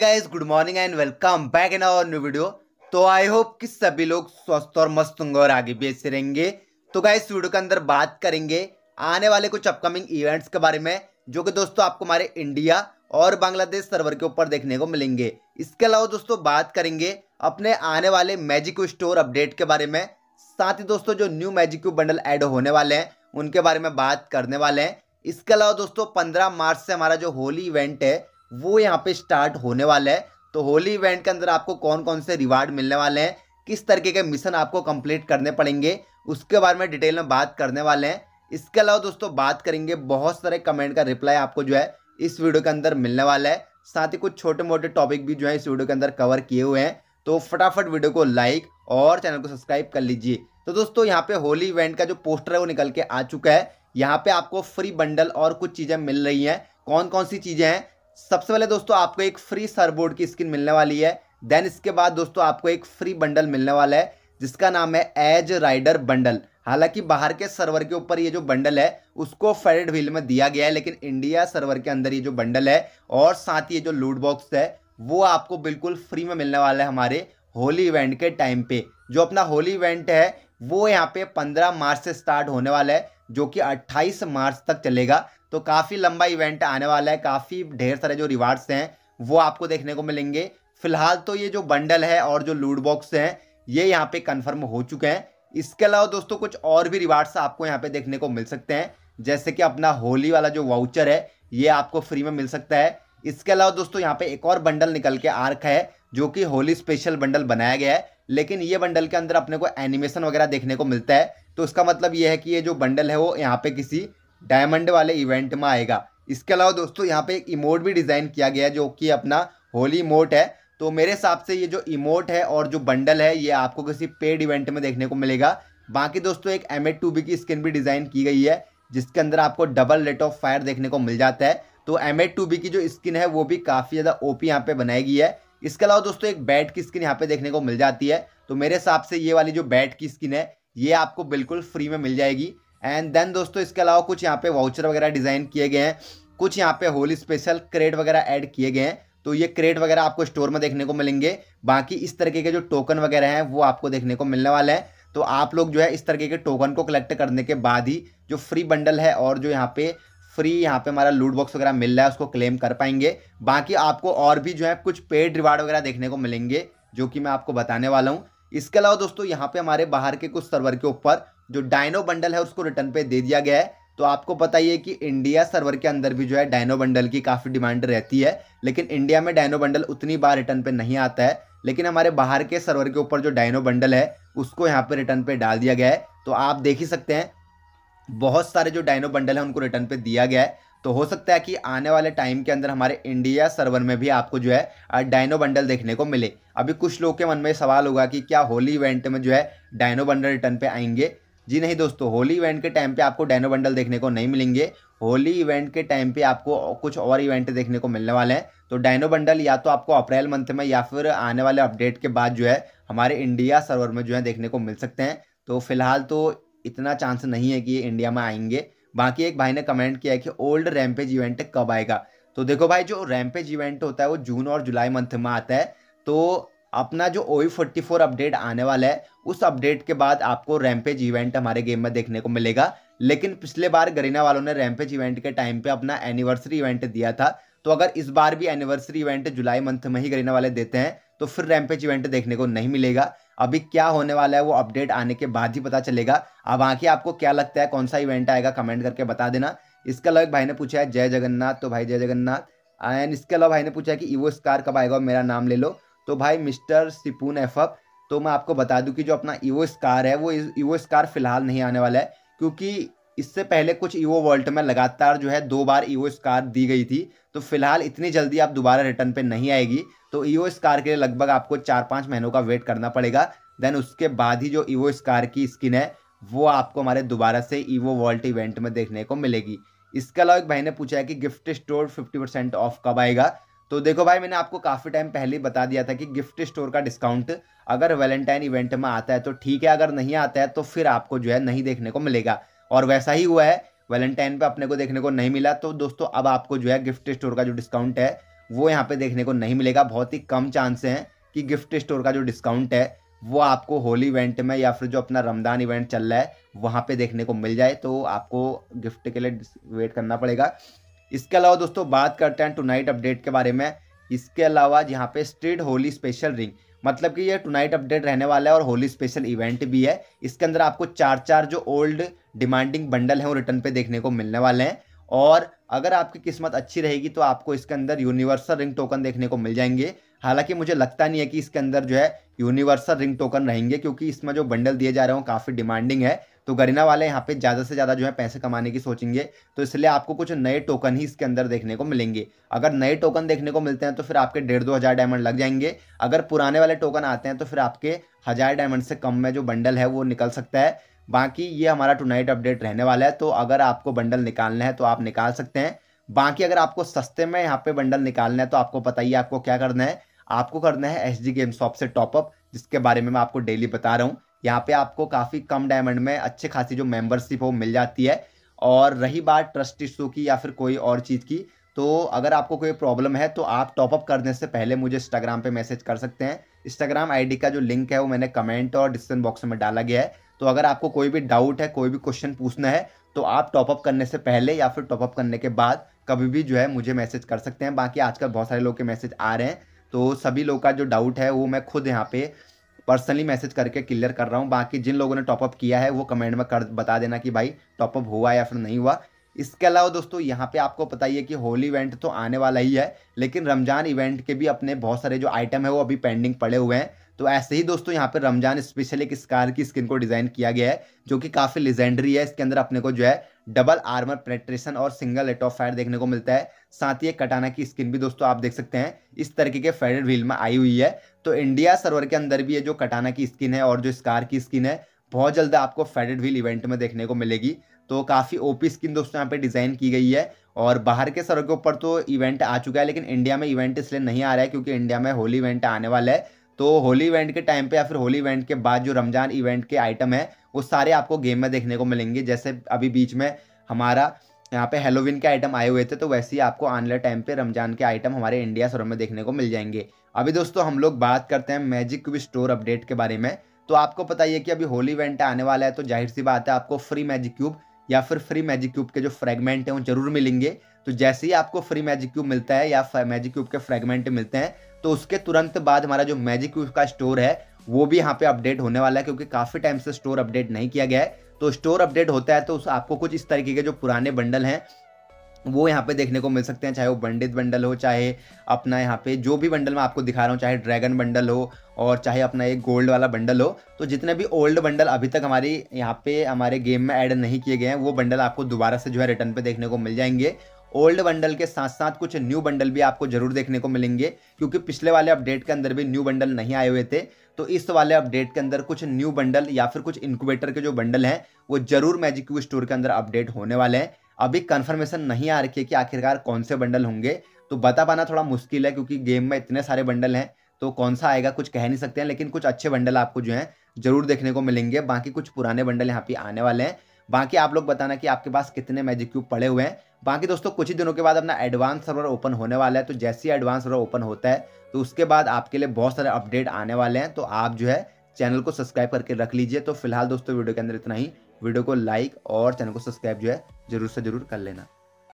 guys good morning and welcome back in our new video तो I hope कि सभी लोग स्वस्थ और मस्त होंगे और आगे भी ऐसे रहेंगे तो गाइस वीडियो के अंदर बात करेंगे आने वाले कुछ अपकमिंग इवेंट्स के बारे में जो कि दोस्तों आपको हमारे इंडिया और बांग्लादेश सर्वर के ऊपर देखने को मिलेंगे इसके अलावा दोस्तों बात करेंगे अपने आने वाले मैजिक स्टोर अपडेट के बारे में साथ ही दोस्तों जो न्यू मैजिक बंडल एड होने वाले हैं उनके बारे में बात करने वाले हैं इसके अलावा दोस्तों पंद्रह मार्च से हमारा जो होली इवेंट है वो यहाँ पे स्टार्ट होने वाला है तो होली इवेंट के अंदर आपको कौन कौन से रिवार्ड मिलने वाले हैं किस तरीके के मिशन आपको कंप्लीट करने पड़ेंगे उसके बारे में डिटेल में बात करने वाले हैं इसके अलावा दोस्तों बात करेंगे बहुत सारे कमेंट का रिप्लाई आपको जो है इस वीडियो के अंदर मिलने वाला है साथ ही कुछ छोटे मोटे टॉपिक भी जो है इस वीडियो के अंदर कवर किए हुए हैं तो फटाफट वीडियो को लाइक और चैनल को सब्सक्राइब कर लीजिए तो दोस्तों यहाँ पे होली इवेंट का जो पोस्टर है वो निकल के आ चुका है यहाँ पे आपको फ्री बंडल और कुछ चीज़ें मिल रही हैं कौन कौन सी चीज़ें हैं सबसे पहले दोस्तों आपको एक फ्री सरबोर्ड की स्किन मिलने वाली है देन इसके बाद दोस्तों आपको एक फ्री बंडल मिलने वाला है जिसका नाम है एज राइडर बंडल हालांकि बाहर के सर्वर के ऊपर ये जो बंडल है उसको फेडेड व्हील में दिया गया है लेकिन इंडिया सर्वर के अंदर ये जो बंडल है और साथ ये जो लूट बॉक्स है वो आपको बिल्कुल फ्री में मिलने वाला है हमारे होली इवेंट के टाइम पे जो अपना होली इवेंट है वो यहाँ पे 15 मार्च से स्टार्ट होने वाला है जो कि 28 मार्च तक चलेगा तो काफ़ी लंबा इवेंट आने वाला है काफ़ी ढेर सारे जो रिवार्ड्स हैं वो आपको देखने को मिलेंगे फिलहाल तो ये जो बंडल है और जो लूट बॉक्स हैं ये यहाँ पे कंफर्म हो चुके हैं इसके अलावा दोस्तों कुछ और भी रिवार्ड्स आपको यहाँ पे देखने को मिल सकते हैं जैसे कि अपना होली वाला जो वाउचर है ये आपको फ्री में मिल सकता है इसके अलावा दोस्तों यहाँ पे एक और बंडल निकल के आ रखा है जो कि होली स्पेशल बंडल बनाया गया है लेकिन ये बंडल के अंदर अपने को एनिमेशन वगैरह देखने को मिलता है तो इसका मतलब ये है कि ये जो बंडल है वो यहाँ पे किसी डायमंड वाले इवेंट में आएगा इसके अलावा दोस्तों यहाँ पे एक इमोट भी डिज़ाइन किया गया है जो कि अपना होली इमोट है तो मेरे हिसाब से ये जो इमोट है और जो बंडल है ये आपको किसी पेड इवेंट में देखने को मिलेगा बाकी दोस्तों एक एम एड की स्किन भी डिज़ाइन की गई है जिसके अंदर आपको डबल रेट ऑफ फायर देखने को मिल जाता है तो एम एड की जो स्किन है वो भी काफ़ी ज़्यादा ओ पी यहाँ पे बनाई गई है इसके अलावा दोस्तों एक बैट की स्किन यहाँ पे देखने को मिल जाती है तो मेरे हिसाब से ये वाली जो बैट की स्किन है ये आपको बिल्कुल फ्री में मिल जाएगी एंड देन दोस्तों इसके अलावा कुछ यहाँ पे वाउचर वगैरह डिज़ाइन किए गए हैं कुछ यहाँ पे होली स्पेशल क्रेट वगैरह ऐड किए गए हैं तो ये क्रेट वगैरह आपको स्टोर में देखने को मिलेंगे बाकी इस तरीके के जो टोकन वगैरह हैं वो आपको देखने को मिलने वाले हैं तो आप लोग जो है इस तरीके के टोकन को कलेक्ट करने के बाद ही जो फ्री बंडल है और जो यहाँ पे फ्री यहाँ पे हमारा लूट बॉक्स वगैरह मिल रहा है उसको क्लेम कर पाएंगे बाकी आपको और भी जो है कुछ पेड रिवार्ड वगैरह देखने को मिलेंगे जो कि मैं आपको बताने वाला हूँ इसके अलावा दोस्तों यहाँ पे हमारे बाहर के कुछ सर्वर के ऊपर जो डायनो बंडल है उसको रिटर्न पे दे दिया गया है तो आपको बताइए कि इंडिया सर्वर के अंदर भी जो है डायनो बंडल की काफ़ी डिमांड रहती है लेकिन इंडिया में डायनो बंडल उतनी बार रिटर्न पर नहीं आता है लेकिन हमारे बाहर के सर्वर के ऊपर जो डायनो बंडल है उसको यहाँ पर रिटर्न पे डाल दिया गया है तो आप देख ही सकते हैं बहुत सारे जो डायनो बंडल हैं उनको रिटर्न पे दिया गया है तो हो सकता है कि आने वाले टाइम के अंदर हमारे इंडिया सर्वर में भी आपको जो है डायनो बंडल देखने को मिले अभी कुछ लोग के मन में सवाल होगा कि क्या होली इवेंट में जो है डायनो बंडल रिटर्न पे आएंगे जी नहीं दोस्तों होली इवेंट के टाइम पे आपको डायनो बंडल देखने को नहीं मिलेंगे होली इवेंट के टाइम पे आपको कुछ और इवेंट देखने को मिलने वाले हैं तो डायनो बंडल या तो आपको अप्रैल मंथ में या फिर आने वाले अपडेट के बाद जो है हमारे इंडिया सर्वर में जो है देखने को मिल सकते हैं तो फिलहाल तो इतना चांस नहीं है कि ये इंडिया में आएंगे बाकी एक भाई ने कमेंट किया है कि ओल्ड रैम्पेज इवेंट कब आएगा तो देखो भाई जो रैमपेज इवेंट होता है वो जून और जुलाई मंथ में आता है तो अपना जो ओ फोर्टी फोर अपडेट आने वाला है उस अपडेट के बाद आपको रैमपेज इवेंट हमारे गेम में देखने को मिलेगा लेकिन पिछले बार गरीना वालों ने रैमपेज इवेंट के टाइम पे अपना एनिवर्सरी इवेंट दिया था तो अगर इस बार भी एनिवर्सरी इवेंट जुलाई मंथ में ही गरीना वाले देते हैं तो फिर रैमपेज इवेंट देखने को नहीं मिलेगा अभी क्या होने वाला है वो अपडेट आने के बाद ही पता चलेगा अब आके आपको क्या लगता है कौन सा इवेंट आएगा कमेंट करके बता देना इसके अलावा भाई ने पूछा है जय जगन्नाथ तो भाई जय जगन्नाथ एंड इसके अलावा भाई ने पूछा है कि ईवो स्कार कब आएगा मेरा नाम ले लो तो भाई मिस्टर सिपून एफअप तो मैं आपको बता दूं कि जो अपना ईवो स्कार है वो ईवो स्कार फिलहाल नहीं आने वाला है क्योंकि इससे पहले कुछ ईवो वर्ल्ड में लगातार जो है दो बार ईवो स्कार दी गई थी तो फिलहाल इतनी जल्दी आप दोबारा रिटर्न पर नहीं आएगी तो ईवो स्कार के लिए लगभग आपको चार पाँच महीनों का वेट करना पड़ेगा देन उसके बाद ही जो ईवो स्कार की स्किन है वो आपको हमारे दोबारा से ईवो वॉल्ट इवेंट में देखने को मिलेगी इसके अलावा एक भाई ने पूछा है कि gift store fifty percent off कब आएगा तो देखो भाई मैंने आपको काफ़ी टाइम पहले ही बता दिया था कि गिफ्ट स्टोर का डिस्काउंट अगर वैलेंटाइन इवेंट में आता है तो ठीक है अगर नहीं आता है तो फिर आपको जो है नहीं देखने को मिलेगा और वैसा ही हुआ है वैलेंटाइन पे अपने को देखने को नहीं मिला तो दोस्तों अब आपको जो है गिफ्ट स्टोर का जो डिस्काउंट है वो यहाँ पे देखने को नहीं मिलेगा बहुत ही कम चांस हैं कि गिफ्ट स्टोर का जो डिस्काउंट है वो आपको होली इवेंट में या फिर जो अपना रमदान इवेंट चल रहा है वहाँ पे देखने को मिल जाए तो आपको गिफ्ट के लिए वेट करना पड़ेगा इसके अलावा दोस्तों बात करते हैं टुनाइट अपडेट के बारे में इसके अलावा यहाँ पे स्ट्रीट होली स्पेशल रिंग मतलब कि ये टुनाइट अपडेट रहने वाला है और होली स्पेशल इवेंट भी है इसके अंदर आपको चार चार जो ओल्ड डिमांडिंग बंडल हैं वो रिटर्न पर देखने को मिलने वाले हैं और अगर आपकी किस्मत अच्छी रहेगी तो आपको इसके अंदर यूनिवर्सल रिंग टोकन देखने को मिल जाएंगे हालांकि मुझे लगता नहीं है कि इसके अंदर जो है यूनिवर्सल रिंग टोकन रहेंगे क्योंकि इसमें जो बंडल दिए जा रहे हो काफ़ी डिमांडिंग है तो गरीना वाले यहाँ पे ज़्यादा से ज़्यादा जो है पैसे कमाने की सोचेंगे तो इसलिए आपको कुछ नए टोकन ही इसके अंदर देखने को मिलेंगे अगर नए टोकन देखने को मिलते हैं तो फिर आपके डेढ़ दो हज़ार डायमंड लग जाएंगे अगर पुराने वाले टोकन आते हैं तो फिर आपके हज़ार डायमंड से कम में जो बंडल है वो निकल सकता है बाकी ये हमारा टुनाइट अपडेट रहने वाला है तो अगर आपको बंडल निकालना है तो आप निकाल सकते हैं बाकी अगर आपको सस्ते में यहाँ पे बंडल निकालना है तो आपको पता ही आपको क्या करना है आपको करना है एच डी गेम शॉप से टॉपअप जिसके बारे में मैं आपको डेली बता रहा हूँ यहाँ पे आपको काफ़ी कम डायमंड में अच्छे खासी जो मेंबरशिप हो मिल जाती है और रही बात ट्रस्ट इशू की या फिर कोई और चीज़ की तो अगर आपको कोई प्रॉब्लम है तो आप टॉपअप करने से पहले मुझे इंस्टाग्राम पे मैसेज कर सकते हैं इंस्टाग्राम आईडी का जो लिंक है वो मैंने कमेंट और डिस्क्रिप्शन बॉक्स में डाला गया है तो अगर आपको कोई भी डाउट है कोई भी क्वेश्चन पूछना है तो आप टॉपअप करने से पहले या फिर टॉपअप करने के बाद कभी भी जो है मुझे मैसेज कर सकते हैं बाकी आजकल बहुत सारे लोग के मैसेज आ रहे हैं तो सभी लोग का जो डाउट है वो मैं खुद यहाँ पे पर्सनली मैसेज करके क्लियर कर रहा हूँ बाकी जिन लोगों ने टॉपअप किया है वो कमेंट में कर बता देना कि भाई टॉपअप हुआ या फिर नहीं हुआ इसके अलावा दोस्तों यहाँ पे आपको पता ही है कि होली इवेंट तो आने वाला ही है लेकिन रमज़ान इवेंट के भी अपने बहुत सारे जो आइटम है वो अभी पेंडिंग पड़े हुए हैं तो ऐसे ही दोस्तों यहाँ पे रमज़ान स्पेशल एक स्कार की स्किन को डिज़ाइन किया गया है जो कि काफ़ी लेजेंडरी है इसके अंदर अपने को जो है डबल आर्मर पेनेट्रेशन और सिंगल रेट ऑफ फायर देखने को मिलता है साथ ही एक कटाना की स्किन भी दोस्तों आप देख सकते हैं इस तरीके के फेडेड व्हील में आई हुई है तो इंडिया सर्वर के अंदर भी ये जो कटाना की स्किन है और जो स्कार की स्किन है बहुत जल्द आपको फेडेड व्हील इवेंट में देखने को मिलेगी तो काफ़ी ओपी स्किन दोस्तों यहाँ पे डिज़ाइन की गई है और बाहर के सर्वर के ऊपर तो इवेंट आ चुका है लेकिन इंडिया में इवेंट इसलिए नहीं आ रहा है क्योंकि इंडिया में होली इवेंट आने वाला है तो होली इवेंट के टाइम पे या फिर होली इवेंट के बाद जो रमज़ान इवेंट के आइटम है वो सारे आपको गेम में देखने को मिलेंगे जैसे अभी बीच में हमारा यहाँ पे हेलोविन के आइटम आए हुए थे तो वैसे ही आपको आने वाले टाइम पे रमजान के आइटम हमारे इंडिया स्टोर में देखने को मिल जाएंगे अभी दोस्तों हम लोग बात करते हैं मैजिक क्यूब स्टोर अपडेट के बारे में तो आपको पता ही है कि अभी होली इवेंट आने वाला है तो जाहिर सी बात है आपको फ्री मैजिक क्यूब या फिर फ्री मैजिक क्यूब के जो फ्रेगमेंट हैं वो जरूर मिलेंगे तो जैसे ही आपको फ्री मैजिक क्यूब मिलता है या मैजिक क्यूब के फ्रेगमेंट मिलते हैं तो उसके तुरंत बाद हमारा जो मैजिक क्यूब का स्टोर है वो भी यहाँ पे अपडेट होने वाला है क्योंकि काफ़ी टाइम से स्टोर अपडेट नहीं किया गया है तो स्टोर अपडेट होता है तो आपको कुछ इस तरीके के जो पुराने बंडल हैं वो यहाँ पे देखने को मिल सकते हैं चाहे वो बंडित बंडल हो चाहे अपना यहाँ पे जो भी बंडल मैं आपको दिखा रहा हूँ चाहे ड्रैगन बंडल हो और चाहे अपना एक गोल्ड वाला बंडल हो तो जितने भी ओल्ड बंडल अभी तक हमारी यहाँ पे हमारे गेम में ऐड नहीं किए गए हैं वो बंडल आपको दोबारा से जो है रिटर्न पर देखने को मिल जाएंगे ओल्ड बंडल के साथ साथ कुछ न्यू बंडल भी आपको जरूर देखने को मिलेंगे क्योंकि पिछले वाले अपडेट के अंदर भी न्यू बंडल नहीं आए हुए थे तो इस वाले अपडेट के अंदर कुछ न्यू बंडल या फिर कुछ इंक्यूबेटर के जो बंडल हैं वो जरूर मैजिक क्यू स्टोर के अंदर अपडेट होने वाले हैं अभी कन्फर्मेशन नहीं आ रखी है कि आखिरकार कौन से बंडल होंगे तो बता पाना थोड़ा मुश्किल है क्योंकि गेम में इतने सारे बंडल हैं तो कौन सा आएगा कुछ कह नहीं सकते हैं लेकिन कुछ अच्छे बंडल आपको जो है जरूर देखने को मिलेंगे बाकी कुछ पुराने बंडल यहाँ पे आने वाले हैं बाकी आप लोग बताना कि आपके पास कितने मैजिक क्यूब पड़े हुए हैं बाकी दोस्तों कुछ ही दिनों के बाद अपना एडवांस सर्वर ओपन होने वाला है तो जैसे ही एडवांस सर्वर ओपन होता है तो उसके बाद आपके लिए बहुत सारे अपडेट आने वाले हैं तो आप जो है चैनल को सब्सक्राइब करके रख लीजिए तो फिलहाल दोस्तों वीडियो के अंदर इतना ही वीडियो को लाइक और चैनल को सब्सक्राइब जो है जरूर से जरूर कर लेना